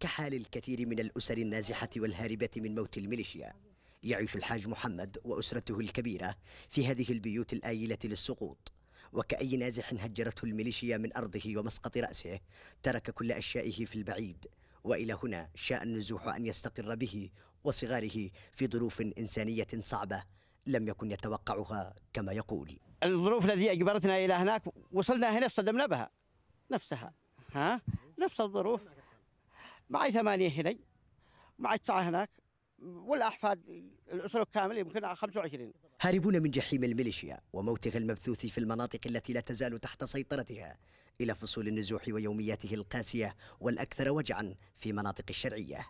كحال الكثير من الأسر النازحة والهاربة من موت الميليشيا يعيش الحاج محمد وأسرته الكبيرة في هذه البيوت الآيلة للسقوط وكأي نازح هجرته الميليشيا من أرضه ومسقط رأسه ترك كل أشيائه في البعيد وإلى هنا شاء النزوح أن يستقر به وصغاره في ظروف إنسانية صعبة لم يكن يتوقعها كما يقول الظروف التي أجبرتنا إلى هناك وصلنا هنا اصطدمنا بها نفسها ها نفس الظروف معي ثمانية هنا معي تسعة هناك والأحفاد الأسرة كاملة يمكن 25 هاربون من جحيم الميليشيا وموتها المبثوث في المناطق التي لا تزال تحت سيطرتها إلى فصول النزوح ويومياته القاسية والأكثر وجعا في مناطق الشرعية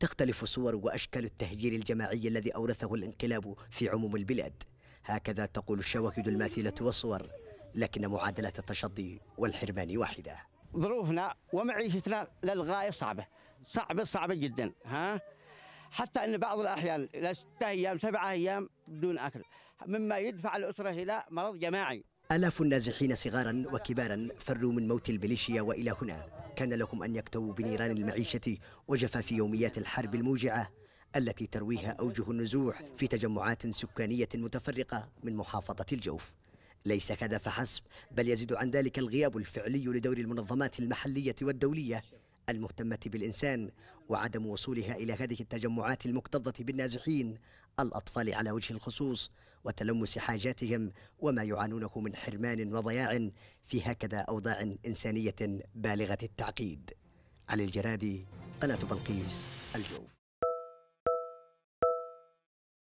تختلف صور وأشكال التهجير الجماعي الذي أورثه الانقلاب في عموم البلاد هكذا تقول الشواهد الماثلة والصور لكن معادلة التشضي والحرمان واحده ظروفنا ومعيشتنا للغايه صعبه صعبه صعبه جدا ها حتى ان بعض الاحيان الى سته ايام سبعه ايام بدون اكل مما يدفع الاسره الى مرض جماعي آلاف النازحين صغارا وكبارا فروا من موت البليشيا وإلى هنا كان لهم أن يكتووا بنيران المعيشة وجفاف يوميات الحرب الموجعة التي ترويها أوجه النزوح في تجمعات سكانية متفرقة من محافظة الجوف ليس كذا فحسب بل يزيد عن ذلك الغياب الفعلي لدور المنظمات المحلية والدولية المهتمة بالإنسان وعدم وصولها إلى هذه التجمعات المكتظة بالنازحين الأطفال على وجه الخصوص وتلمس حاجاتهم وما يعانونه من حرمان وضياع في هكذا أوضاع إنسانية بالغة التعقيد علي الجرادي قناة بلقيس الجوف